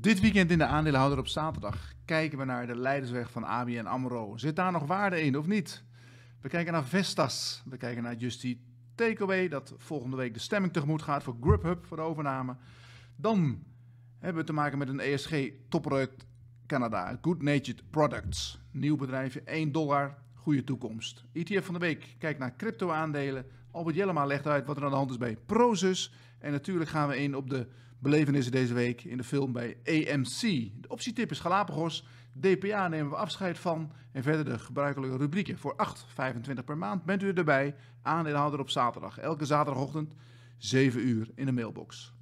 Dit weekend in de aandeelhouder op zaterdag kijken we naar de leidersweg van ABN AMRO. Zit daar nog waarde in of niet? We kijken naar Vestas, we kijken naar Justy Takeaway, dat volgende week de stemming tegemoet gaat voor Grubhub voor de overname. Dan hebben we te maken met een ESG topproduct Canada, Good Natured Products. Nieuw bedrijfje, 1 dollar, goede toekomst. ETF van de week kijkt naar crypto-aandelen. Albert Jellema legt uit wat er aan de hand is bij Prozus. En natuurlijk gaan we in op de belevenissen deze week in de film bij AMC. De optietip is Galapagos. DPA nemen we afscheid van. En verder de gebruikelijke rubrieken. Voor 8,25 per maand bent u erbij. Aandeelhouder op zaterdag. Elke zaterdagochtend 7 uur in de mailbox.